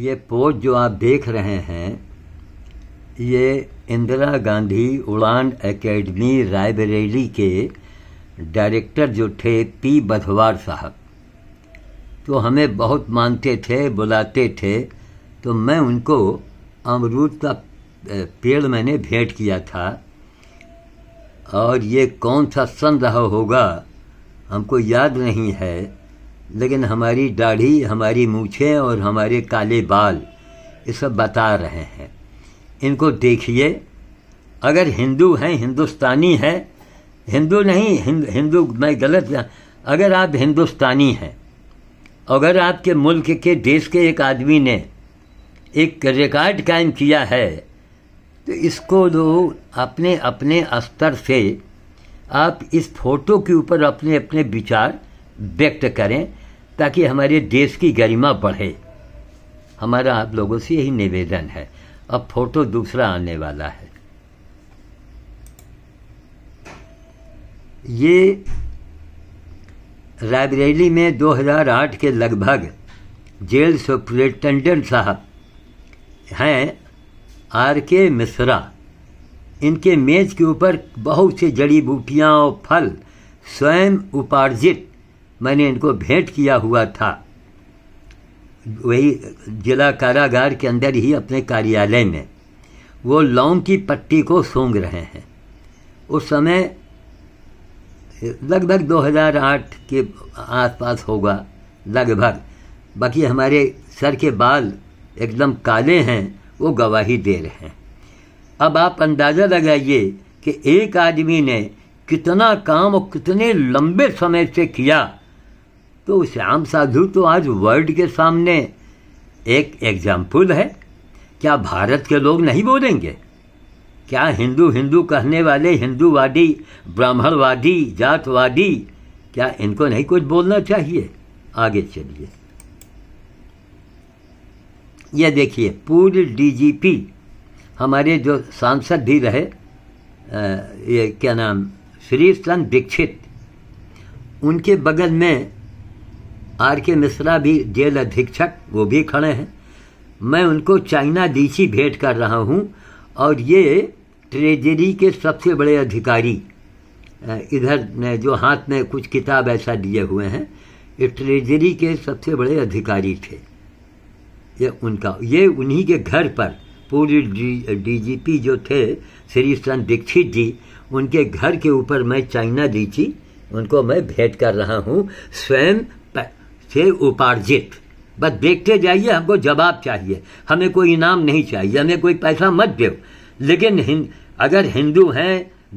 ये पोज जो आप देख रहे हैं ये इंदिरा गांधी उड़ान एकेडमी रायबरेली के डायरेक्टर जो थे पी बधवार साहब तो हमें बहुत मानते थे बुलाते थे तो मैं उनको अमरूद का पेड़ मैंने भेंट किया था और ये कौन सा सन रहा होगा हमको याद नहीं है लेकिन हमारी दाढ़ी हमारी मूछे और हमारे काले बाल ये सब बता रहे हैं इनको देखिए अगर हिंदू हैं हिंदुस्तानी हैं हिंदू नहीं हिंद, हिंदू मैं गलत अगर आप हिंदुस्तानी हैं अगर आपके मुल्क के देश के एक आदमी ने एक रिकॉर्ड कायम किया है तो इसको लोग अपने अपने स्तर से आप इस फोटो के ऊपर अपने अपने विचार व्यक्त करें ताकि हमारे देश की गरिमा बढ़े हमारा आप लोगों से यही निवेदन है अब फोटो दूसरा आने वाला है ये रायबरेली में 2008 के लगभग जेल सुप्रिंटेंडेंट साहब हैं आर के मिश्रा इनके मेज के ऊपर बहुत सी जड़ी बूटियाँ और फल स्वयं उपार्जित मैंने इनको भेंट किया हुआ था वही जिला कारागार के अंदर ही अपने कार्यालय में वो लौंग की पट्टी को सूंघ रहे हैं उस समय लगभग 2008 के आसपास होगा लगभग बाकी हमारे सर के बाल एकदम काले हैं वो गवाही दे रहे हैं अब आप अंदाज़ा लगाइए कि एक आदमी ने कितना काम और कितने लंबे समय से किया तो श्याम साधु तो आज वर्ल्ड के सामने एक एग्जाम्पल है क्या भारत के लोग नहीं बोलेंगे क्या हिंदू हिंदू कहने वाले हिंदूवादी ब्राह्मणवादी जातवादी क्या इनको नहीं कुछ बोलना चाहिए आगे चलिए यह देखिए पूर्व डीजीपी हमारे जो सांसद भी रहे ये क्या नाम श्री चंद दीक्षित उनके बगल में आर के मिश्रा भी जेल अधीक्षक वो भी खड़े हैं मैं उनको चाइना डीसी भेंट कर रहा हूँ और ये ट्रेजरी के सबसे बड़े अधिकारी इधर जो हाथ में कुछ किताब ऐसा दिए हुए हैं ये ट्रेजरी के सबसे बड़े अधिकारी थे ये उनका ये उन्हीं के घर पर पूर्व डीजीपी जो थे श्री संत दीक्षित जी उनके घर के ऊपर मैं चाइना दी थी उनको मैं भेंट कर रहा हूँ स्वयं से उपार्जित बस देखते जाइए हमको जवाब चाहिए हमें कोई इनाम नहीं चाहिए हमें कोई पैसा मत दो लेकिन हिं, अगर हिंदू हैं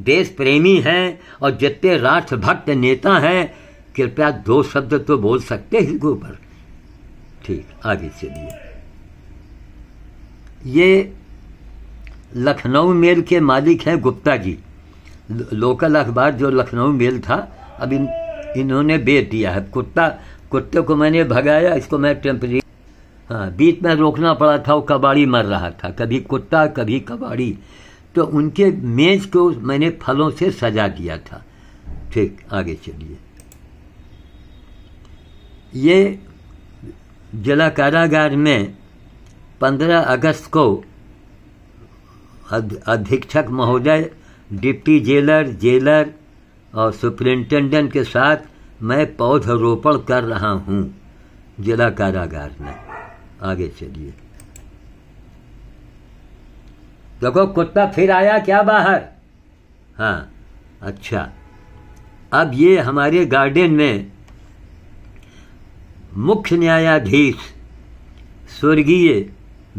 देश प्रेमी हैं और जितने राष्ट्रभक्त नेता हैं कृपया दो शब्द तो बोल सकते हैं इनके ऊपर ठीक आगे चलिए ये लखनऊ मेल के मालिक हैं गुप्ता जी लोकल अखबार जो लखनऊ मेल था अब इन इन्होंने बेच दिया है कुत्ता कुत्ते को मैंने भगाया इसको मैं टेम्परे हाँ बीच में रोकना पड़ा था वो कबाड़ी मर रहा था कभी कुत्ता कभी कबाड़ी तो उनके मेज को मैंने फलों से सजा दिया था ठीक आगे चलिए ये जिला कारागार में 15 अगस्त को अधीक्षक महोदय डिप्टी जेलर जेलर और सुप्रिंटेंडेंट के साथ मैं पौधरोपण कर रहा हूँ जिला कारागार में आगे चलिए देखो कुत्ता फिर आया क्या बाहर हाँ अच्छा अब ये हमारे गार्डन में मुख्य न्यायाधीश स्वर्गीय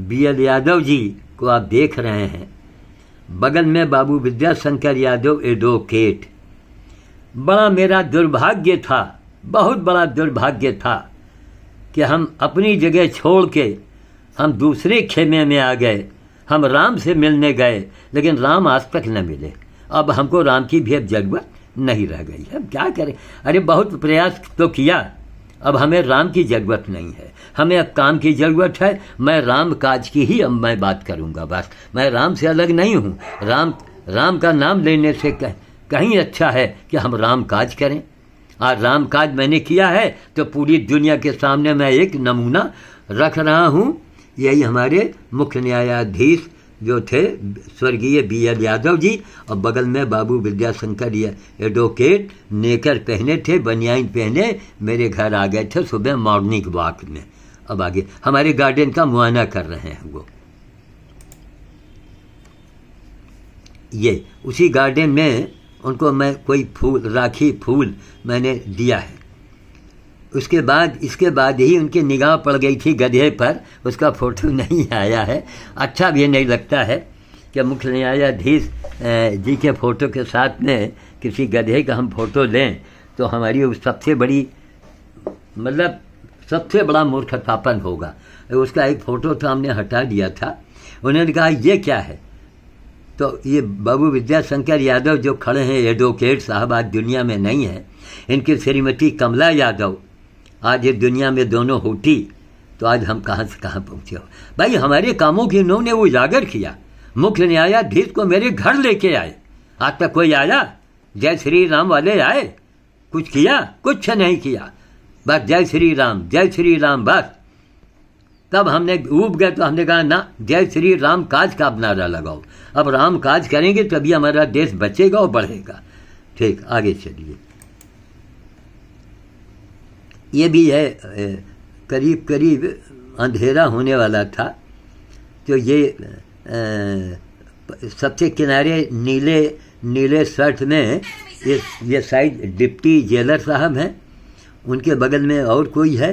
बी एल यादव जी को आप देख रहे हैं बगल में बाबू विद्याशंकर यादव एडवोकेट बड़ा मेरा दुर्भाग्य था बहुत बड़ा दुर्भाग्य था कि हम अपनी जगह छोड़ के हम दूसरे खेमे में आ गए हम राम से मिलने गए लेकिन राम आज तक न मिले अब हमको राम की भी अब जरूरत नहीं रह गई है क्या करें अरे बहुत प्रयास तो किया अब हमें राम की जरूरत नहीं है हमें अब काम की जरूरत है मैं राम काज की ही अब मैं बात करूंगा बस मैं राम से अलग नहीं हूँ राम राम का नाम लेने से कह कहीं अच्छा है कि हम राम काज करें आज राम काज मैंने किया है तो पूरी दुनिया के सामने मैं एक नमूना रख रहा हूँ यही हमारे मुख्य न्यायाधीश जो थे स्वर्गीय बी एल यादव जी और बगल में बाबू विद्याशंकर एडवोकेट नेकर पहने थे बनियाइन पहने मेरे घर आ गए थे सुबह मॉर्निंग वॉक में अब आगे हमारे गार्डन का मुआयना कर रहे हैं वो ये उसी गार्डन में उनको मैं कोई फूल राखी फूल मैंने दिया है उसके बाद इसके बाद ही उनकी निगाह पड़ गई थी गधे पर उसका फोटो नहीं आया है अच्छा भी नहीं लगता है कि मुख्य न्यायाधीश जी के फ़ोटो के साथ में किसी गधे का हम फोटो लें तो हमारी सबसे बड़ी मतलब सबसे बड़ा मूर्ख मूर्खतापन होगा उसका एक फ़ोटो तो हमने हटा दिया था उन्होंने कहा यह क्या है तो ये बाबू विद्याशंकर यादव जो खड़े हैं एडवोकेट साहब आज दुनिया में नहीं है इनकी श्रीमती कमला यादव आज ये दुनिया में दोनों होती तो आज हम कहाँ से कहाँ पहुँचे हो भाई हमारे कामों की इन्होंने उजागर किया मुख्य न्यायाधीश को मेरे घर लेके आए आज तक कोई आया जय श्री राम वाले आए कुछ किया कुछ नहीं किया बस जय श्री राम जय श्री राम बस तब हमने ऊब गए तो हमने कहा ना जय श्री राम काज का अपना लगाओ अब राम काज करेंगे तभी तो हमारा देश बचेगा और बढ़ेगा ठीक आगे चलिए ये भी है करीब करीब अंधेरा होने वाला था तो ये सबसे किनारे नीले नीले शर्ट में ये ये साइड डिप्टी जेलर साहब हैं उनके बगल में और कोई है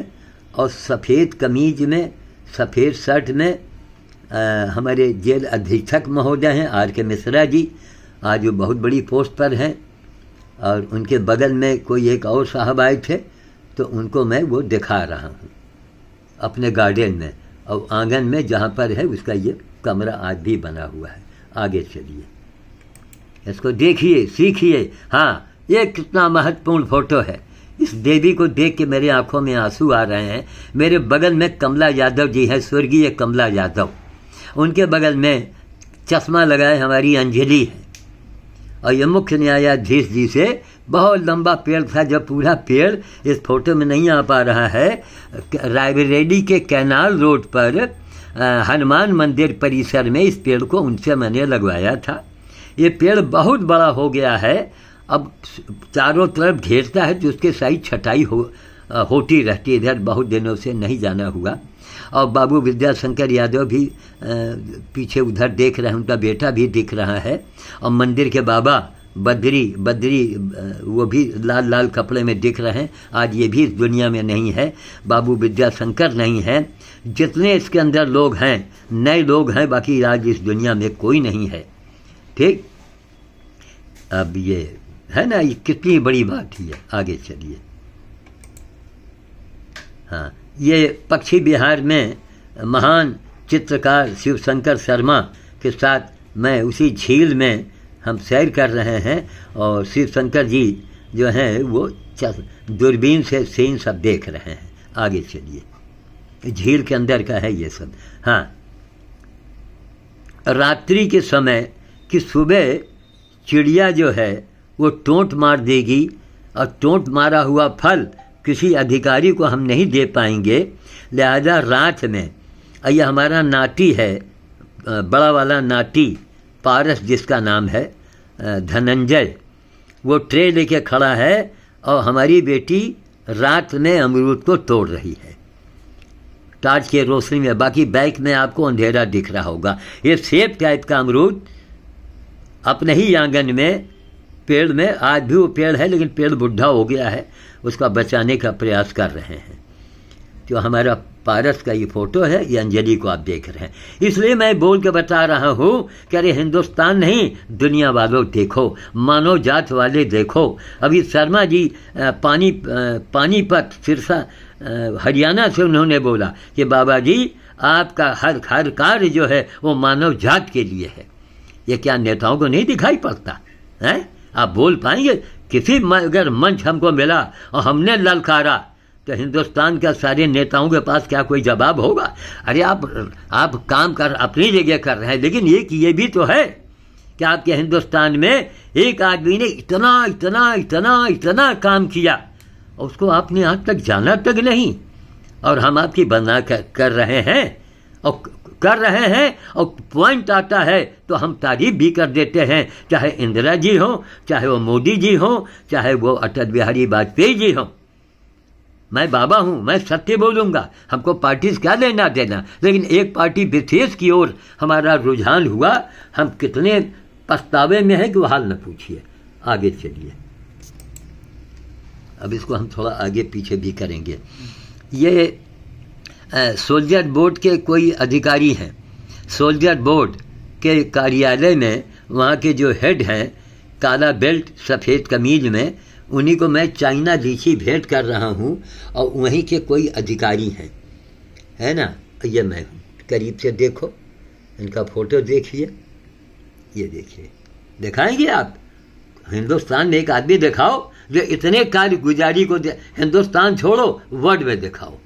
और सफ़ेद कमीज में सफ़ेद शर्ट में आ, हमारे जेल अधीक्षक महोदय हैं आर के मिश्रा जी आज वो बहुत बड़ी पोस्ट पर हैं और उनके बगल में कोई एक और साहब आए थे तो उनको मैं वो दिखा रहा हूँ अपने गार्डन में और आंगन में जहाँ पर है उसका ये कमरा आज भी बना हुआ है आगे चलिए इसको देखिए सीखिए हाँ ये कितना महत्वपूर्ण फोटो है इस देवी को देख के मेरी आंखों में आंसू आ रहे हैं मेरे बगल में कमला यादव जी है स्वर्गीय कमला यादव उनके बगल में चश्मा लगाए हमारी अंजलि है और ये मुख्य न्यायाधीश जी से बहुत लंबा पेड़ था जब पूरा पेड़ इस फोटो में नहीं आ पा रहा है रायबरेली के कैनाल रोड पर हनुमान मंदिर परिसर में इस पेड़ को उनसे मैंने लगवाया था ये पेड़ बहुत बड़ा हो गया है अब चारों तरफ घेरता है तो उसके साइज छटाई हो होती रहती इधर बहुत दिनों से नहीं जाना हुआ और बाबू विद्याशंकर यादव भी पीछे उधर देख रहे हैं उनका बेटा भी दिख रहा है और मंदिर के बाबा बद्री बद्री वो भी लाल लाल कपड़े में दिख रहे हैं आज ये भी इस दुनिया में नहीं है बाबू विद्याशंकर नहीं है जितने इसके अंदर लोग हैं नए लोग हैं बाकी आज इस दुनिया में कोई नहीं है ठीक अब ये है ना ये कितनी बड़ी बात है आगे चलिए हाँ ये पक्षी बिहार में महान चित्रकार शिवशंकर शर्मा के साथ मैं उसी झील में हम सैर कर रहे हैं और शिवशंकर जी जो हैं वो दूरबीन से सीन सब देख रहे हैं आगे चलिए झील के अंदर का है ये सब हाँ रात्रि के समय कि सुबह चिड़िया जो है वो टोंट मार देगी और टोंट मारा हुआ फल किसी अधिकारी को हम नहीं दे पाएंगे लिहाजा रात में यह हमारा नाटी है बड़ा वाला नाटी पारस जिसका नाम है धनंजय वो ट्रे लेके खड़ा है और हमारी बेटी रात में अमरूद को तोड़ रही है टार्च के रोशनी में बाकी बाइक में आपको अंधेरा दिख रहा होगा ये सेब टाइप का अमरूद अपने ही आंगन में पेड़ में आज भी वो पेड़ है लेकिन पेड़ बुढ़ा हो गया है उसका बचाने का प्रयास कर रहे हैं जो हमारा पारस का ये फोटो है ये अंजलि को आप देख रहे हैं इसलिए मैं बोल के बता रहा हूँ कि अरे हिंदुस्तान नहीं दुनिया वालों देखो मानव जात वाले देखो अभी शर्मा जी पानी पानीपत सिरसा हरियाणा से उन्होंने बोला कि बाबा जी आपका हर हर कार्य जो है वो मानव जात के लिए है ये क्या नेताओं को नहीं दिखाई पड़ता है आप बोल पाएंगे किसी अगर मंच हमको मिला और हमने ललकारा तो हिंदुस्तान के सारे नेताओं के पास क्या कोई जवाब होगा अरे आप आप काम कर अपनी जगह कर रहे हैं लेकिन एक ये भी तो है कि आपके हिंदुस्तान में एक आदमी ने इतना इतना इतना इतना काम किया और उसको आपने आज तक जाना तक नहीं और हम आपकी बना कर, कर रहे हैं और कर रहे हैं और पॉइंट आता है तो हम तारीफ भी कर देते हैं चाहे इंदिरा जी हो चाहे वो मोदी जी हो चाहे वो अटल बिहारी वाजपेयी जी हो मैं बाबा हूं मैं सत्य बोलूंगा हमको पार्टी से क्या लेना देना लेकिन एक पार्टी विशेष की ओर हमारा रुझान हुआ हम कितने पछतावे में है कि वो हाल न पूछिए आगे चलिए अब इसको हम थोड़ा आगे पीछे भी करेंगे ये सोल्जर बोर्ड के कोई अधिकारी हैं सोल्जर बोर्ड के कार्यालय में वहाँ के जो हेड हैं काला बेल्ट सफ़ेद कमीज में उन्हीं को मैं चाइना लीची भेंट कर रहा हूँ और वहीं के कोई अधिकारी हैं है ना ये मैं करीब से देखो इनका फोटो देखिए ये देखिए दिखाएंगे आप हिंदुस्तान में एक आदमी दिखाओ जो इतने कार्य गुजारी को हिंदुस्तान छोड़ो वर्ल्ड में दिखाओ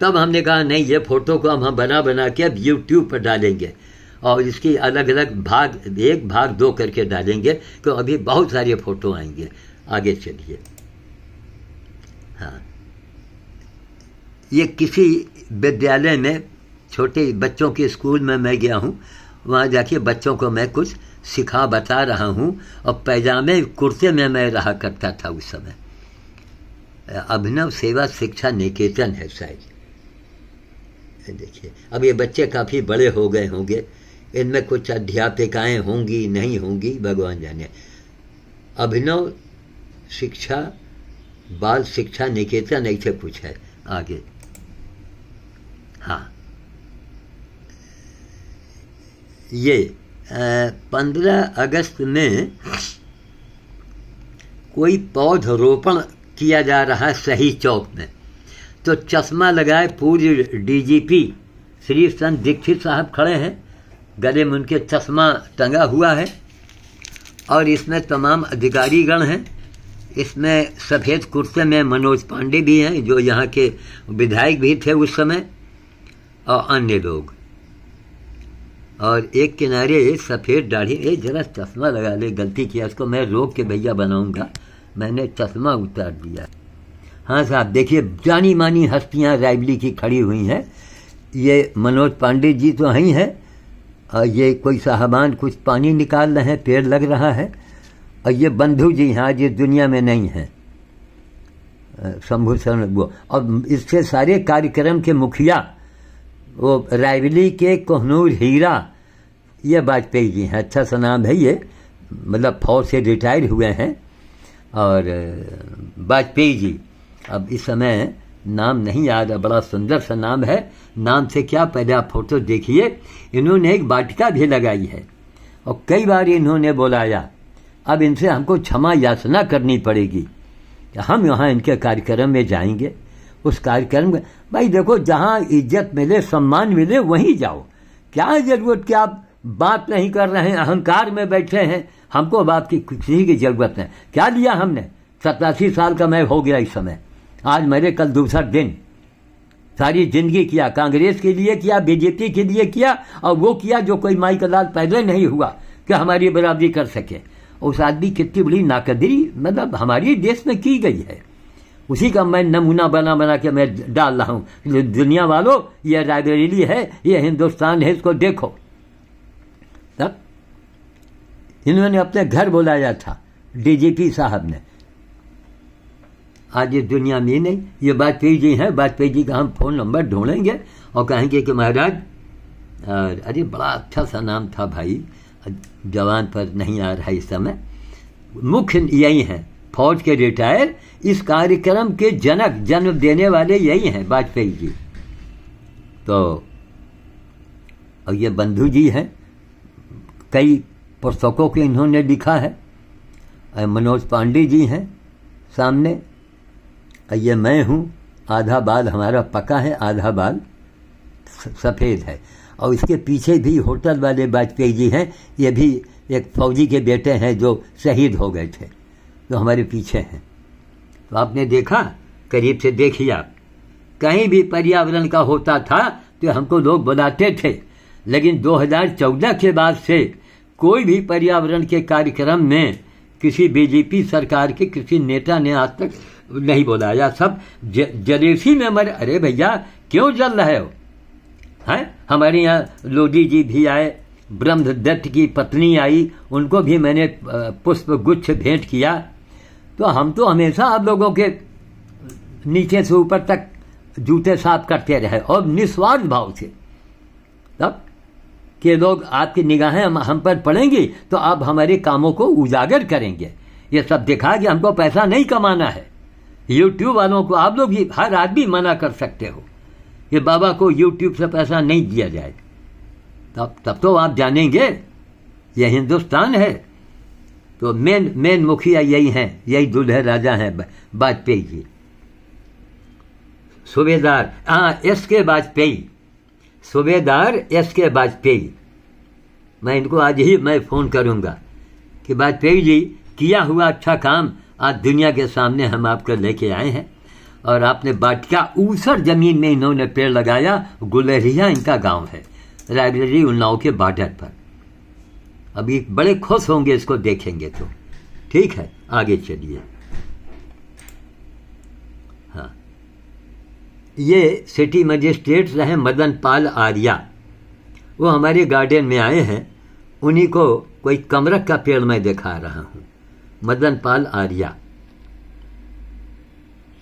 तब हमने कहा नहीं ये फोटो को हम बना बना के अब यूट्यूब पर डालेंगे और इसकी अलग अलग भाग एक भाग दो करके डालेंगे तो अभी बहुत सारे फोटो आएंगे आगे चलिए हाँ ये किसी विद्यालय में छोटे बच्चों के स्कूल में मैं गया हूँ वहाँ जाके बच्चों को मैं कुछ सिखा बता रहा हूँ और पैजामे कुर्ते में मैं रहा करता था उस समय अभिनव सेवा शिक्षा निकेतन है शायद देखिए अब ये बच्चे काफ़ी बड़े हो गए होंगे इनमें कुछ अध्यापिकाएं होंगी नहीं होंगी भगवान जाने अभिनव शिक्षा बाल शिक्षा निकेतन ऐसे कुछ है आगे हाँ ये पंद्रह अगस्त में कोई पौधरोपण किया जा रहा है सही चौक में तो चश्मा लगाए पूर्व डीजीपी श्री संत दीक्षित साहब खड़े हैं गले में उनके चश्मा टंगा हुआ है और इसमें तमाम अधिकारीगण हैं इसमें सफ़ेद कुर्ते में मनोज पांडे भी हैं जो यहाँ के विधायक भी थे उस समय और अन्य लोग और एक किनारे सफ़ेद दाढ़ी ए जरा चश्मा लगा ले गलती किया इसको मैं रोक के भैया बनाऊंगा मैंने चश्मा उतार दिया हाँ साहब देखिए जानी मानी हस्तियाँ रायबली की खड़ी हुई हैं ये मनोज पांडे जी तो हैं ही हैं और ये कोई साहबान कुछ पानी निकाल रहे हैं पेड़ लग रहा है और ये बंधु जी हैं आज ये दुनिया में नहीं हैं शंभू शरण वो और इससे सारे कार्यक्रम के मुखिया वो रायबली के कोहनूर हीरा ये वाजपेयी जी हैं अच्छा सा नाम है ये मतलब फौज से रिटायर हुए हैं और वाजपेयी जी अब इस समय नाम नहीं याद है बड़ा सुंदर सा नाम है नाम से क्या पहले आप फोटो देखिए इन्होंने एक वाटिका भी लगाई है और कई बार इन्होंने बुलाया अब इनसे हमको क्षमा याचना करनी पड़ेगी कि हम यहाँ इनके कार्यक्रम में जाएंगे उस कार्यक्रम में भाई देखो जहाँ इज्जत मिले सम्मान मिले वहीं जाओ क्या जरूरत कि आप बात नहीं कर रहे हैं अहंकार में बैठे हैं हमको बाप की किसी की जरूरत नहीं क्या लिया हमने सतासी साल का मैं हो गया इस समय आज मरे कल दूसरा दिन सारी जिंदगी किया कांग्रेस के लिए किया बीजेपी के लिए किया और वो किया जो कोई माई का लाल पहले नहीं हुआ कि हमारी बराबरी कर सके उस आदमी कितनी बड़ी नाकदरी मतलब हमारे देश में की गई है उसी का मैं नमूना बना बना के मैं डाल रहा हूँ दुनिया वालों ये रायबरेली है ये हिंदुस्तान है इसको देखो तब इन्होंने अपने घर बुलाया था डीजीपी साहब ने आज इस दुनिया में नहीं ये वाजपेयी जी हैं वाजपेयी जी का हम फ़ोन नंबर ढूंढेंगे और कहेंगे कि महाराज अरे बड़ा अच्छा सा नाम था भाई जवान पर नहीं आ रहा इस समय मुख्य यही है फौज के रिटायर इस कार्यक्रम के जनक जन्म देने वाले यही हैं वाजपेयी जी तो और ये बंधु जी हैं कई पुस्तकों को इन्होंने लिखा है मनोज पांडे जी हैं सामने ये मैं हूँ आधा बाल हमारा पका है आधा बाल सफ़ेद है और इसके पीछे भी होटल वाले वाजपेयी जी हैं ये भी एक फौजी के बेटे हैं जो शहीद हो गए थे जो हमारे पीछे हैं तो आपने देखा करीब से देखिए आप कहीं भी पर्यावरण का होता था तो हमको लोग बुलाते थे लेकिन 2014 के बाद से कोई भी पर्यावरण के कार्यक्रम में किसी बीजेपी सरकार के किसी नेता ने आज तक नहीं बोला या सब जलेसी में मरे अरे भैया क्यों जल रहे हो है हमारे यहाँ लोधी जी भी आए ब्रह्मदत्त की पत्नी आई उनको भी मैंने पुष्प गुच्छ भेंट किया तो हम तो हमेशा आप लोगों के नीचे से ऊपर तक जूते साफ करते रहे और निस्वार्थ भाव से तब के लोग आपकी निगाहें हम, हम पर पड़ेंगी तो आप हमारे कामों को उजागर करेंगे ये सब दिखा कि हमको पैसा नहीं कमाना है यूट्यूब वालों को आप लोग भी हर आदमी मना कर सकते हो कि बाबा को यूट्यूब से पैसा नहीं दिया जाए तब तब तो आप जानेंगे यह हिंदुस्तान है तो मेन मेन मुखिया यही हैं यही दुल्हे राजा हैं वाजपेयी जी सूबेदार हाँ एस के वाजपेयी सूबेदार एस के वाजपेयी मैं इनको आज ही मैं फ़ोन करूंगा कि वाजपेयी जी किया हुआ अच्छा काम आज दुनिया के सामने हम आपको लेके आए हैं और आपने बाटिका ऊसर जमीन में इन्होंने पेड़ लगाया गुलेरिया इनका गांव है रायबरेली उन्नाव के बार्डर पर अभी बड़े खुश होंगे इसको देखेंगे तो ठीक है आगे चलिए हाँ ये सिटी मजिस्ट्रेट रहे मदन पाल आर्या वो हमारे गार्डन में आए हैं उन्हीं को कोई कमरक का पेड़ मैं दिखा रहा हूँ मदन पाल आर्या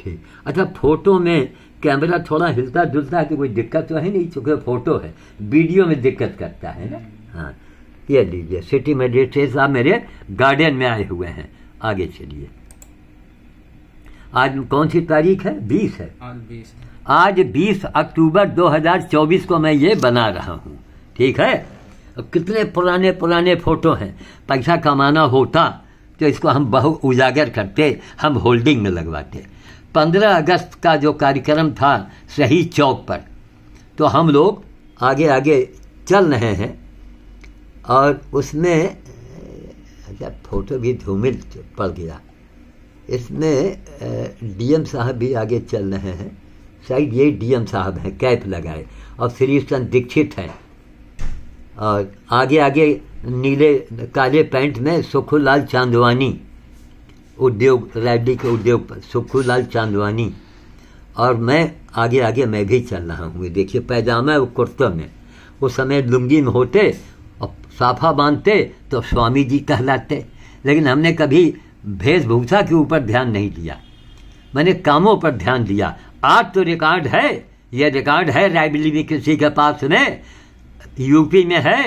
ठीक अच्छा फोटो में कैमरा थोड़ा हिलता जुलता है तो कोई दिक्कत तो है नहीं चूंकि फोटो है वीडियो में दिक्कत करता है ना हाँ ये लीजिए सिटी मजिस्ट्रेट साहब मेरे गार्डन में आए हुए हैं आगे चलिए आज कौन सी तारीख है बीस है आज बीस अक्टूबर दो अक्टूबर 2024 को मैं ये बना रहा हूँ ठीक है कितने पुराने पुराने फोटो हैं पैसा कमाना होता तो इसको हम बहु उजागर करते हम होल्डिंग में लगवाते पंद्रह अगस्त का जो कार्यक्रम था सही चौक पर तो हम लोग आगे आगे चल रहे हैं और उसमें अच्छा फोटो भी धूमिल पड़ गया इसमें डीएम साहब भी आगे चल रहे हैं शायद ये डीएम साहब हैं कैप लगाए और श्री दीक्षित हैं और आगे आगे नीले काले पैंट में सुखूलाल चांदवानी उद्योग रेड्डी के उद्योग पर सुखूलाल चांदवानी और मैं आगे आगे मैं भी चल रहा हूँ देखिए पैजामा और कुर्ता में वो समय लुंगी में होते और साफा बांधते तो स्वामी जी कहलाते लेकिन हमने कभी वेशभूषा के ऊपर ध्यान नहीं दिया मैंने कामों पर ध्यान दिया आज तो रिकॉर्ड है ये रिकॉर्ड है रायबली भी किसी के पास में यूपी में है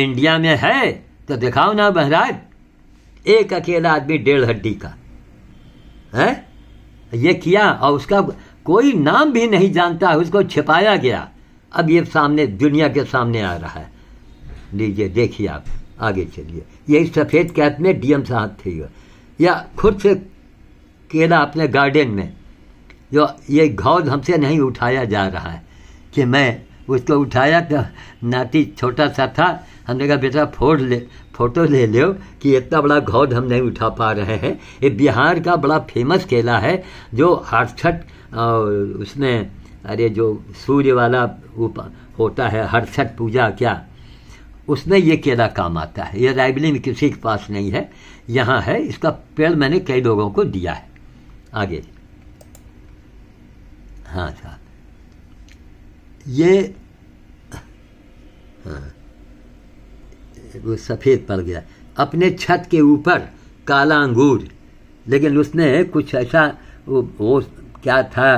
इंडिया में है तो दिखाओ ना महाराज एक अकेला आदमी डेढ़ हड्डी का है ये किया और उसका कोई नाम भी नहीं जानता उसको छिपाया गया अब ये सामने दुनिया के सामने आ रहा है लीजिए देखिए आप आगे चलिए यही सफ़ेद कैप में डीएम साहब थे या खुद से केला अपने गार्डन में जो ये घौज हमसे नहीं उठाया जा रहा है कि मैं उसको उठाया तो नाती छोटा सा था हमने कहा बेटा फोड़ ले फोटो ले लो कि इतना बड़ा घोड हम नहीं उठा पा रहे हैं ये बिहार का बड़ा फेमस केला है जो हरछट उसमें अरे जो सूर्य वाला होता है छठ पूजा क्या उसमें ये केला काम आता है ये रायबली में किसी के पास नहीं है यहाँ है इसका पेड़ मैंने कई लोगों को दिया है आगे हाँ साहब ये हाँ वो सफ़ेद पड़ गया अपने छत के ऊपर काला अंगूर लेकिन उसने कुछ ऐसा वो, वो क्या था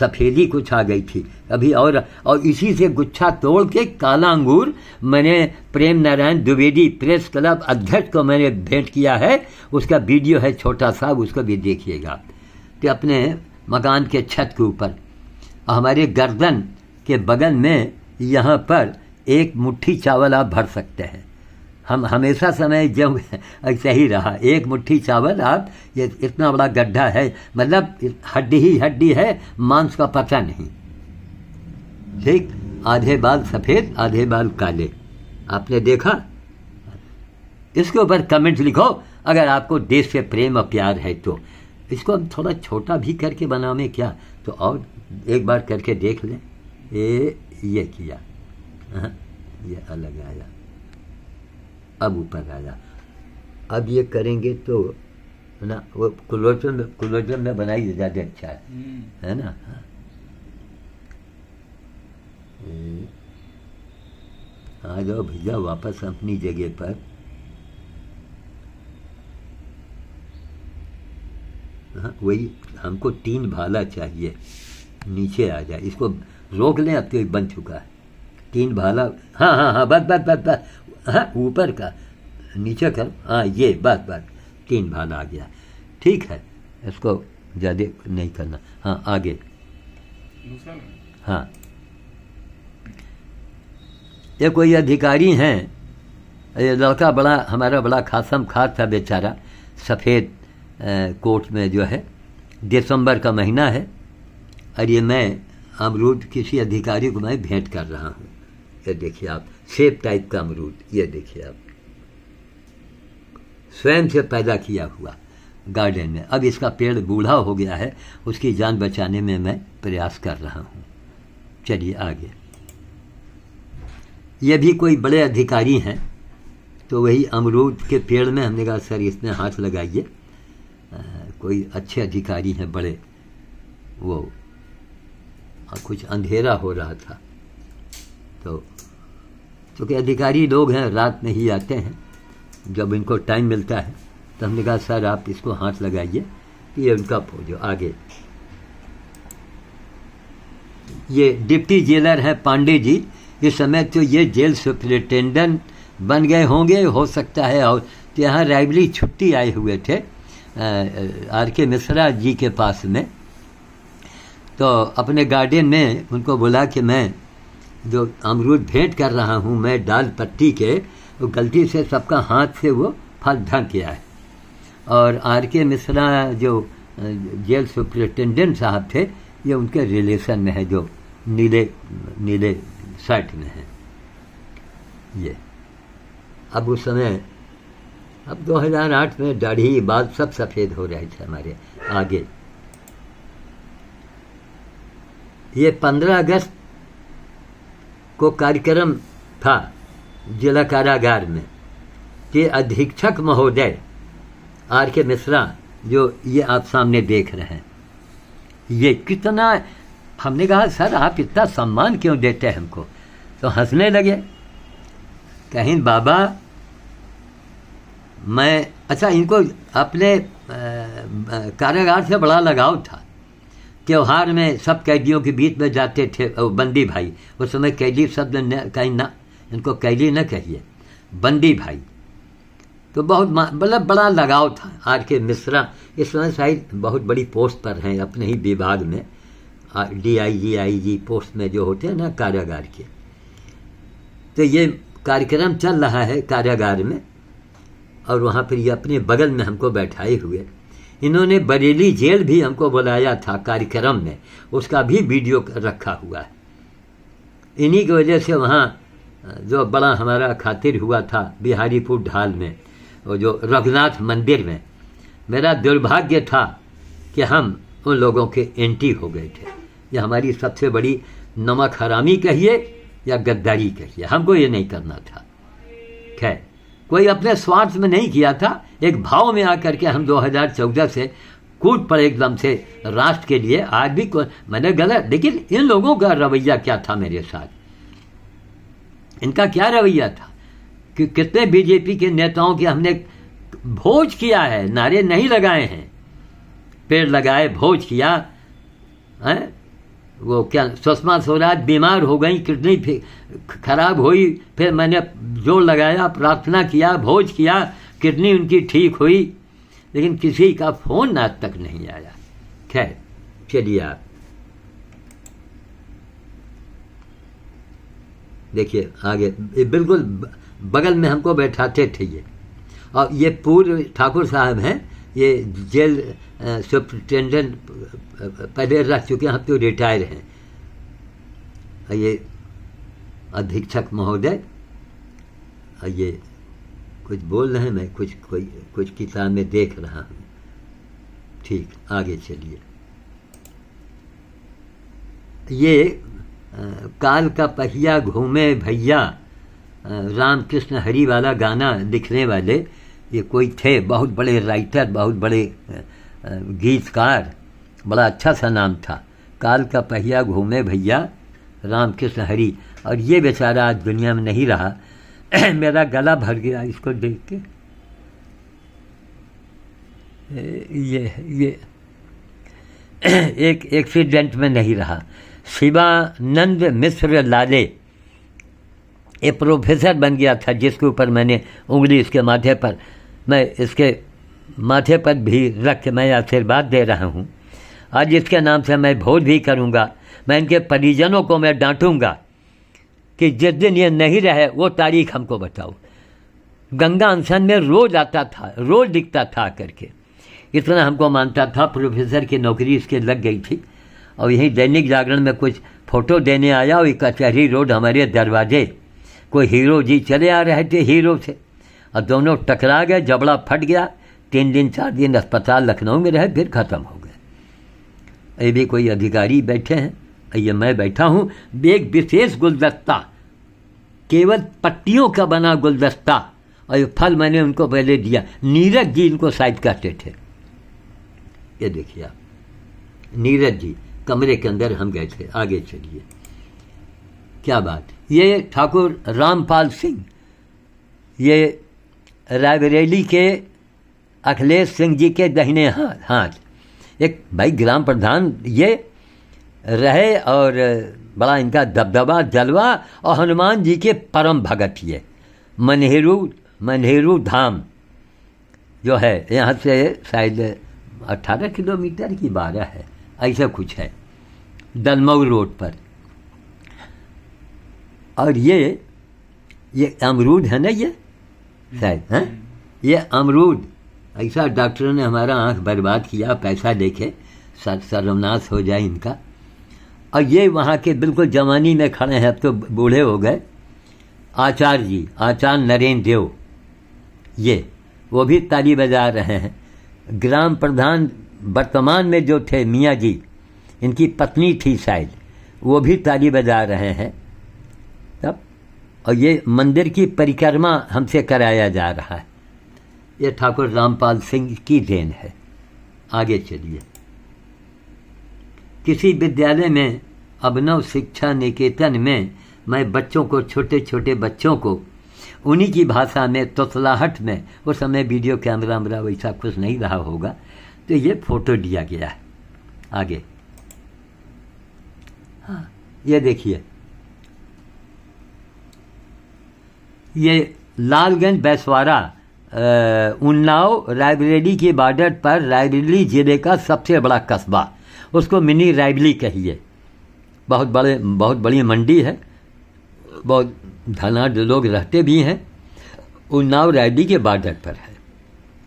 सफ़ेदी कुछ आ गई थी अभी और और इसी से गुच्छा तोड़ के काला अंगूर मैंने प्रेम नारायण द्विवेदी प्रेस क्लब अध्यक्ष को मैंने भेंट किया है उसका वीडियो है छोटा सा उसको भी देखिएगा तो अपने मकान के छत के ऊपर हमारे गर्दन के बगल में यहाँ पर एक मुट्ठी चावल आप भर सकते हैं हम हमेशा समय जब ही रहा एक मुट्ठी चावल आप ये इतना बड़ा गड्ढा है मतलब हड्डी ही हड्डी है मांस का पता नहीं ठीक आधे बाल सफ़ेद आधे बाल काले आपने देखा इसके ऊपर कमेंट लिखो अगर आपको देश से प्रेम और प्यार है तो इसको हम थोड़ा छोटा भी करके बनावे क्या तो और एक बार करके देख लें ये ये किया ये अलग आया अब ऊपर आया अब ये करेंगे तो ना वो कुलोचन में क्लोजर में बनाई ज़्यादा अच्छा है हम्म। है ना आ जाओ भैया वापस अपनी जगह पर हाँ, वही हमको तीन भाला चाहिए नीचे आ जाए इसको रोक लें अब तो बन चुका है तीन भाला हाँ हाँ हाँ बात बात बात बात हाँ ऊपर का नीचे का हाँ ये बात बात तीन भाला आ गया ठीक है इसको ज़्यादा नहीं करना हाँ आगे हाँ ये कोई अधिकारी हैं ये लड़का बड़ा हमारा बड़ा खासम खास था बेचारा सफ़ेद कोट में जो है दिसंबर का महीना है और ये मैं अमरूद किसी अधिकारी को मैं भेंट कर रहा हूँ ये तो देखिए आप सेब टाइप का अमरूद ये देखिए आप स्वयं से पैदा किया हुआ गार्डन में अब इसका पेड़ बूढ़ा हो गया है उसकी जान बचाने में मैं प्रयास कर रहा हूँ चलिए आगे ये भी कोई बड़े अधिकारी हैं तो वही अमरूद के पेड़ में हमने कहा सर इसने हाथ लगाइए कोई अच्छे अधिकारी हैं बड़े वो कुछ अंधेरा हो रहा था तो क्योंकि तो अधिकारी लोग हैं रात में ही आते हैं जब इनको टाइम मिलता है तो हमने कहा सर आप इसको हाथ लगाइए ये उनका फौज आगे ये डिप्टी जेलर है पांडे जी इस समय तो ये जेल सुपरिटेंडेंट बन गए होंगे हो सकता है और तो यहाँ रायबली छुट्टी आए हुए थे आर के मिश्रा जी के पास में तो अपने गार्डन में उनको बोला कि मैं जो अमरूद भेंट कर रहा हूँ मैं डाल पट्टी के वो गलती से सबका हाथ से वो फल ढक गया है और आर के मिश्रा जो जेल सुप्रिंटेंडेंट साहब थे ये उनके रिलेशन में है जो नीले नीले साइट में है ये अब उस समय अब 2008 में दाढ़ी बाल सब सफ़ेद हो रहे थे हमारे आगे ये 15 अगस्त को कार्यक्रम था जिला कारागार में कि अधीक्षक महोदय आर के मिश्रा जो ये आप सामने देख रहे हैं ये कितना हमने कहा सर आप इतना सम्मान क्यों देते हैं हमको तो हंसने लगे कहीं बाबा मैं अच्छा इनको अपने कारागार से बड़ा लगाव था त्यौहार में सब कैदियों के बीच में जाते थे बंदी भाई उस समय कैदी शब्द कहीं ना इनको कैदी न कहिए बंदी भाई तो बहुत मतलब बड़ा लगाव था आर के मिश्रा इस समय शायद बहुत बड़ी पोस्ट पर हैं अपने ही विभाग में D I ji I ji post में जो होते हैं ना कार्यागार के तो ये कार्यक्रम चल रहा है कार्यागार में और वहाँ पर ये अपने बगल में हमको बैठाए हुए इन्होंने बरेली जेल भी हमको बुलाया था कार्यक्रम में उसका भी वीडियो रखा हुआ है इन्हीं की वजह से वहाँ जो बड़ा हमारा खातिर हुआ था बिहारीपुर ढाल में और जो रघुनाथ मंदिर में मेरा दुर्भाग्य था कि हम उन लोगों के एंटी हो गए थे यह हमारी सबसे बड़ी नमक हरामी कहिए या गद्दारी कहिए हमको ये नहीं करना था खैर कोई अपने स्वार्थ में नहीं किया था एक भाव में आकर के हम 2014 से कूट पर एकदम से राष्ट्र के लिए आज भी मैंने गलत लेकिन इन लोगों का रवैया क्या था मेरे साथ इनका क्या रवैया था कि कितने बीजेपी के नेताओं के हमने भोज किया है नारे नहीं लगाए हैं पेड़ लगाए भोज किया है वो क्या सुषमा स्वराज बीमार हो गई किडनी खराब हुई फिर मैंने जोर लगाया प्रार्थना किया भोज किया किडनी उनकी ठीक हुई लेकिन किसी का फोन आज तक नहीं आया खैर चलिए आप देखिए आगे बिल्कुल बगल में हमको बैठाते थे ये और ये पूर्व ठाकुर साहब हैं ये जेल सुप्रिटेंडेंट पहले रह चुके हैं अब तो रिटायर हैं ये अधीक्षक महोदय ये कुछ बोल रहे हैं मैं कुछ कोई कुछ किताब में देख रहा हूँ ठीक आगे चलिए ये आ, काल का पहिया घूमे भैया रामकृष्ण हरी वाला गाना लिखने वाले ये कोई थे बहुत बड़े राइटर बहुत बड़े आ, गीतकार बड़ा अच्छा सा नाम था काल का पहिया घूमे भैया रामकृष्ण हरी और ये बेचारा आज दुनिया में नहीं रहा मेरा गला भर गया इसको देख के ये ये एक एक्सीडेंट में नहीं रहा शिवानंद मिश्र लाले ये प्रोफेसर बन गया था जिसके ऊपर मैंने उंगली इसके माथे पर मैं इसके माथे पर भी रख मैं आशीर्वाद दे रहा हूँ आज इसके नाम से मैं भोज भी करूँगा मैं इनके परिजनों को मैं डांटूँगा कि जिस दिन ये नहीं रहे वो तारीख हमको बताओ गंगा अनशन में रोज आता था रोज दिखता था करके इतना हमको मानता था प्रोफेसर की नौकरी इसके लग गई थी और यहीं दैनिक जागरण में कुछ फोटो देने आया और कचहरी रोड हमारे दरवाजे कोई हीरो जी चले आ रहे थे हीरो से और दोनों टकरा गए जबड़ा फट गया तीन दिन चार दिन अस्पताल लखनऊ में रहे फिर ख़त्म हो गए अभी भी कोई अधिकारी बैठे हैं ये मैं बैठा हूँ एक विशेष गुलदस्ता केवल पट्टियों का बना गुलदस्ता और ये फल मैंने उनको पहले दिया नीरज जी इनको शायद कहते थे ये देखिए आप नीरज जी कमरे के अंदर हम गए थे आगे चलिए क्या बात ये ठाकुर रामपाल सिंह ये रायबरेली के अखिलेश सिंह जी के दहीने हाथ हाथ एक भाई ग्राम प्रधान ये रहे और बड़ा इनका दबदबा जलवा और हनुमान जी के परम भगत ये मनहेरू मनहेरू धाम जो है यहाँ से शायद अट्ठारह किलोमीटर की बारह है ऐसा कुछ है दलमऊ रोड पर और ये ये अमरूद है ना ये शायद है ये अमरूद ऐसा डॉक्टरों ने हमारा आंख बर्बाद किया पैसा देखे सर सर्वनाश हो जाए इनका और ये वहाँ के बिल्कुल जवानी में खड़े हैं अब तो बूढ़े हो गए आचार्य जी आचार्य नरेंद्र देव ये वो भी ताली बजा रहे हैं ग्राम प्रधान वर्तमान में जो थे मियाँ जी इनकी पत्नी थी शायद वो भी ताली बजा रहे हैं तब और ये मंदिर की परिक्रमा हमसे कराया जा रहा है ये ठाकुर रामपाल सिंह की देन है आगे चलिए किसी विद्यालय में अभिनव शिक्षा निकेतन में मैं बच्चों को छोटे छोटे बच्चों को उन्हीं की भाषा में तोतलाहट में उस समय वीडियो कैमरा वैमरा वैसा कुछ नहीं रहा होगा तो ये फोटो दिया गया है आगे हाँ ये देखिए ये लालगंज बैसवाड़ा उन्नाव रायबरेली के बॉर्डर पर रायबरेली जिले का सबसे बड़ा कस्बा उसको मिनी रायबली कहिए बहुत बड़े बहुत बड़ी मंडी है बहुत धनाढ़ लोग रहते भी हैं उन्नाव रायबली के बॉर्डर पर है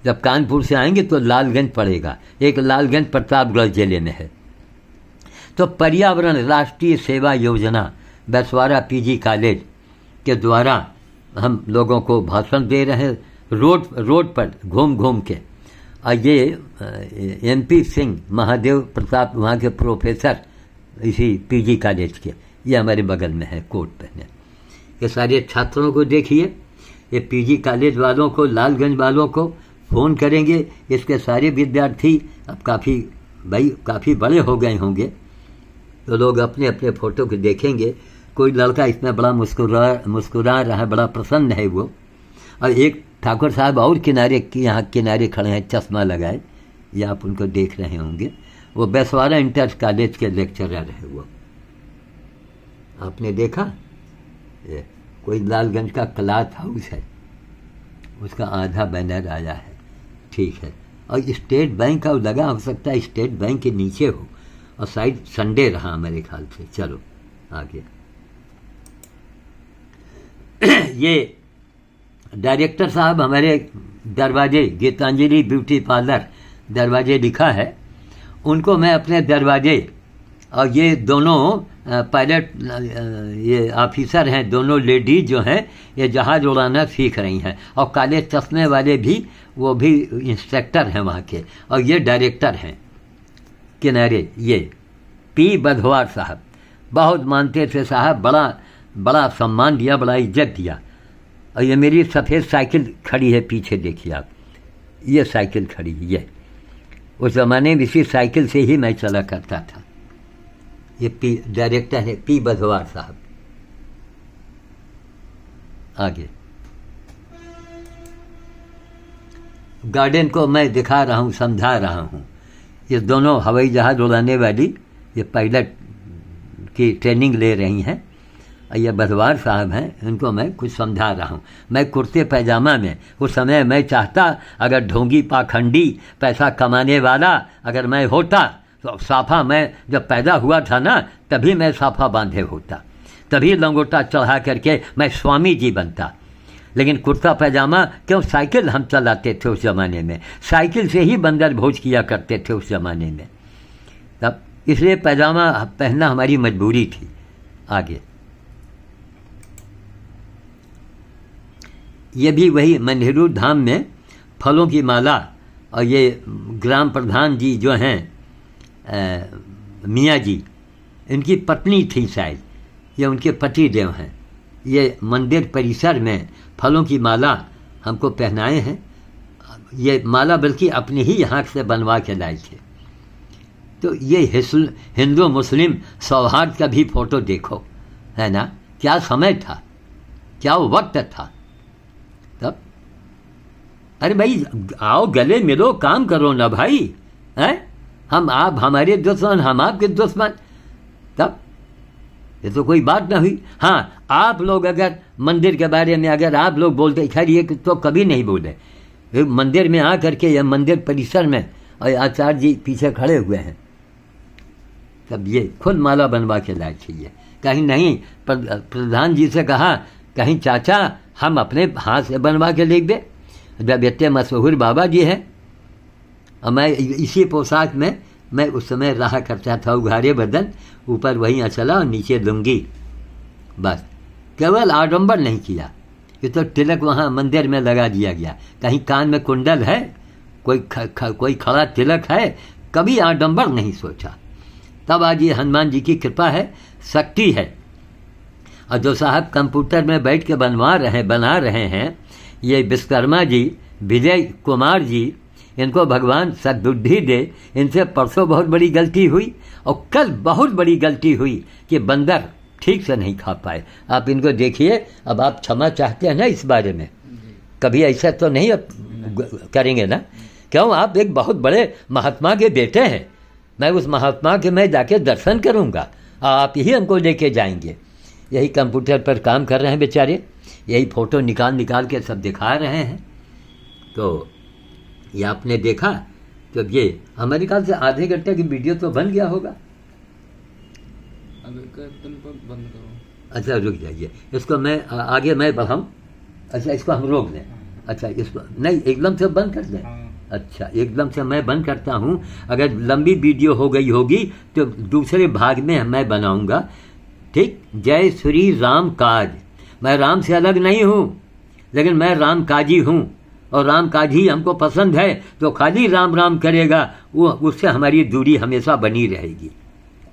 जब कानपुर से आएंगे तो लालगंज पड़ेगा एक लालगंज प्रतापगढ़ जिले में है तो पर्यावरण राष्ट्रीय सेवा योजना बसवारा पीजी कॉलेज के द्वारा हम लोगों को भाषण दे रहे हैं रोड रोड पर घूम घूम के और ये एम पी सिंह महादेव प्रताप वहाँ के प्रोफेसर इसी पीजी कॉलेज के ये हमारे बगल में है कोट पहने ये सारे छात्रों को देखिए ये पीजी कॉलेज वालों को लालगंज वालों को फ़ोन करेंगे इसके सारे विद्यार्थी अब काफ़ी भाई काफ़ी बड़े हो गए होंगे तो लोग अपने अपने फ़ोटो को देखेंगे कोई लड़का इसमें बड़ा मुस्कुरा मुस्कुरा रहा है बड़ा प्रसन्न है वो और एक ठाकुर साहब और किनारे यहाँ किनारे खड़े हैं चश्मा लगाए ये आप उनको देख रहे होंगे वो बैसवारा इंटर कॉलेज के लेक्चरर है वो आपने देखा ये कोई लालगंज का क्लाथ हाउस है उसका आधा बैनर आया है ठीक है और स्टेट बैंक का लगा हो सकता है स्टेट बैंक के नीचे हो और शायद संडे रहा मेरे ख्याल से चलो आगे ये डायरेक्टर साहब हमारे दरवाजे गीतांजलि ब्यूटी पार्लर दरवाजे लिखा है उनको मैं अपने दरवाजे और ये दोनों पायलट ये ऑफिसर हैं दोनों लेडीज जो हैं ये जहाज़ उड़ाना सीख रही हैं और काले चश्मे वाले भी वो भी इंस्ट्रक्टर हैं वहाँ के और ये डायरेक्टर हैं किनारे ये पी बधवार साहब बहुत मानते थे साहब बड़ा बड़ा सम्मान दिया बड़ा इज्जत दिया और ये मेरी सफ़ेद साइकिल खड़ी है पीछे देखिए आप ये साइकिल खड़ी है ये उस ज़माने में इसी साइकिल से ही मैं चला करता था ये पी डायरेक्टर है पी बधवार साहब आगे गार्डन को मैं दिखा रहा हूँ समझा रहा हूँ ये दोनों हवाई जहाज़ उड़ाने वाली ये पायलट की ट्रेनिंग ले रही हैं ये बदवार साहब हैं इनको मैं कुछ समझा रहा हूँ मैं कुर्ते पैजामा में उस समय मैं चाहता अगर ढोंगी पाखंडी पैसा कमाने वाला अगर मैं होता तो साफा मैं जब पैदा हुआ था ना तभी मैं साफा बांधे होता तभी लंगोटा चढ़ा करके मैं स्वामी जी बनता लेकिन कुर्ता पैजामा क्यों साइकिल हम चलाते थे उस ज़माने में साइकिल से ही बंदर भोज किया करते थे उस ज़माने में तब इसलिए पैजामा पहनना हमारी मजबूरी थी आगे ये भी वही मनहरू धाम में फलों की माला और ये ग्राम प्रधान जी जो हैं मियाँ जी इनकी पत्नी थी शायद ये उनके पति देव हैं ये मंदिर परिसर में फलों की माला हमको पहनाए हैं ये माला बल्कि अपने ही हाथ से बनवा के लाए थे तो ये हिंदू मुस्लिम सौहार्द का भी फोटो देखो है ना क्या समय था क्या वक्त था अरे भाई आओ गले मिलो काम करो ना भाई है हम आप हमारे दुश्मन हम आपके दुश्मन तब ये तो कोई बात ना हुई हाँ आप लोग अगर मंदिर के बारे में अगर आप लोग बोलते खैर ये तो कभी नहीं बोले मंदिर में आ करके या मंदिर परिसर में और आचार्य जी पीछे खड़े हुए हैं तब ये खुद माला बनवा के लाए चाहिए कहीं नहीं प्रधान जी से कहा कहीं चाचा हम अपने हाथ से बनवा के लिख दे व्यत्यय मशहूर बाबा जी हैं और मैं इसी पोशाक में मैं उस समय रहा करता था उघारे बदन ऊपर वहीं अचला और नीचे लुंगी बस केवल आडम्बर नहीं किया ये तो तिलक वहाँ मंदिर में लगा दिया गया कहीं कान में कुंडल है कोई ख, ख, कोई खड़ा तिलक है कभी आडम्बर नहीं सोचा तब आज ये हनुमान जी की कृपा है शक्ति है और जो साहब कंप्यूटर में बैठ के बनवा रहे बना रहे हैं ये विश्वकर्मा जी विजय कुमार जी इनको भगवान सदबुद्धि दे इनसे परसों बहुत बड़ी गलती हुई और कल बहुत बड़ी गलती हुई कि बंदर ठीक से नहीं खा पाए आप इनको देखिए अब आप क्षमा चाहते हैं ना इस बारे में कभी ऐसा तो नहीं अब करेंगे ना क्यों आप एक बहुत बड़े महात्मा के बेटे हैं मैं उस महात्मा के मैं जाके दर्शन करूंगा आप ही हमको लेके जाएंगे यही कंप्यूटर पर काम कर रहे हैं बेचारे यही फोटो निकाल निकाल के सब दिखा रहे हैं तो ये आपने देखा जब ये हमारे ख्याल से आधे घंटे की वीडियो तो बन गया होगा तो बंद अच्छा रुक जाइए इसको मैं आगे मैं बढ़ाऊँ अच्छा इसको हम रोक दें अच्छा इसको नहीं एकदम से बंद कर दें हाँ। अच्छा एकदम से मैं बंद करता हूँ अगर लंबी वीडियो हो गई होगी तो दूसरे भाग में मैं बनाऊँगा ठीक जय श्री राम काज मैं राम से अलग नहीं हूँ लेकिन मैं राम काजी हूँ और राम काजी हमको पसंद है तो खाली राम राम करेगा वो उससे हमारी दूरी हमेशा बनी रहेगी